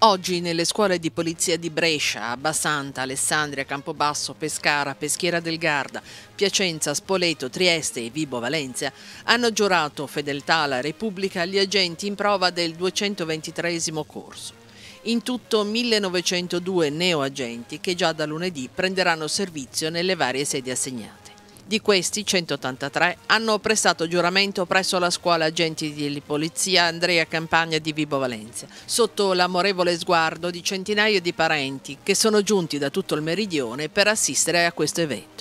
Oggi nelle scuole di polizia di Brescia, Abbasanta, Alessandria, Campobasso, Pescara, Peschiera del Garda, Piacenza, Spoleto, Trieste e Vibo Valencia hanno giurato fedeltà alla Repubblica gli agenti in prova del 223 corso. In tutto 1902 neoagenti che già da lunedì prenderanno servizio nelle varie sedi assegnate. Di questi 183 hanno prestato giuramento presso la scuola agenti di polizia Andrea Campagna di Vibo Valencia, sotto l'amorevole sguardo di centinaia di parenti che sono giunti da tutto il meridione per assistere a questo evento.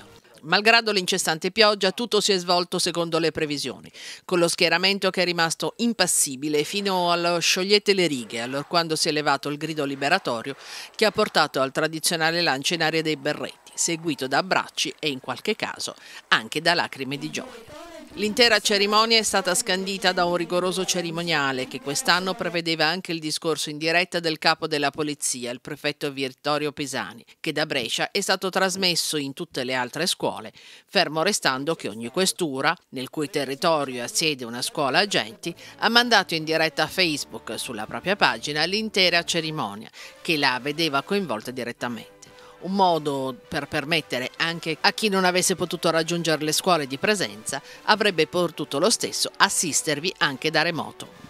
Malgrado l'incessante pioggia, tutto si è svolto secondo le previsioni, con lo schieramento che è rimasto impassibile fino allo sciogliete le righe, allora quando si è levato il grido liberatorio che ha portato al tradizionale lancio in aria dei berretti, seguito da abbracci e in qualche caso anche da lacrime di gioia. L'intera cerimonia è stata scandita da un rigoroso cerimoniale che quest'anno prevedeva anche il discorso in diretta del capo della polizia, il prefetto Vittorio Pisani, che da Brescia è stato trasmesso in tutte le altre scuole, fermo restando che ogni questura, nel cui territorio ha sede una scuola agenti, ha mandato in diretta a Facebook sulla propria pagina l'intera cerimonia, che la vedeva coinvolta direttamente un modo per permettere anche a chi non avesse potuto raggiungere le scuole di presenza, avrebbe potuto lo stesso assistervi anche da remoto.